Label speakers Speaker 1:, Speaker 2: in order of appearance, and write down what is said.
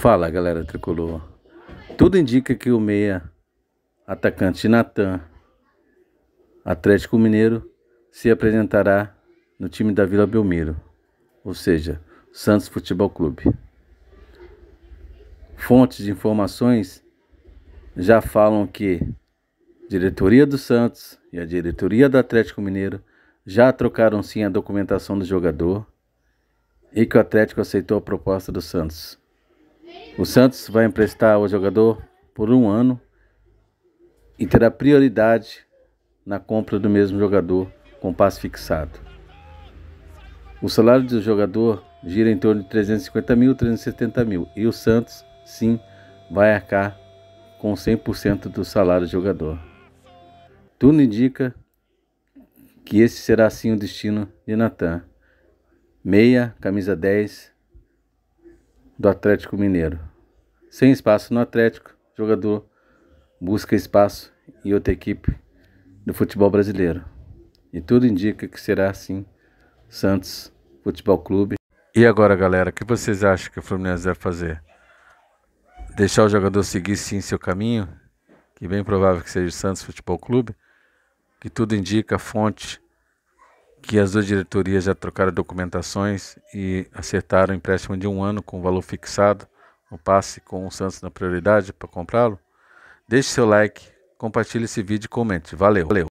Speaker 1: Fala galera tricolor. Tudo indica que o meia atacante Natan Atlético Mineiro se apresentará no time da Vila Belmiro, ou seja, Santos Futebol Clube. Fontes de informações já falam que a diretoria do Santos e a diretoria do Atlético Mineiro já trocaram sim a documentação do jogador e que o Atlético aceitou a proposta do Santos. O Santos vai emprestar o jogador por um ano e terá prioridade na compra do mesmo jogador com passe fixado. O salário do jogador gira em torno de 350 mil, 370 mil e o Santos, sim, vai arcar com 100% do salário do jogador. Tudo indica que esse será sim o destino de Natan. Meia, camisa 10, do Atlético Mineiro. Sem espaço no Atlético, o jogador busca espaço em outra equipe do futebol brasileiro. E tudo indica que será assim Santos Futebol Clube. E agora, galera, o que vocês acham que o Fluminense deve fazer? Deixar o jogador seguir sim seu caminho, que bem provável que seja o Santos Futebol Clube, que tudo indica a fonte que as duas diretorias já trocaram documentações e acertaram o empréstimo de um ano com valor fixado, o passe com o Santos na prioridade para comprá-lo? Deixe seu like, compartilhe esse vídeo e comente. Valeu! valeu.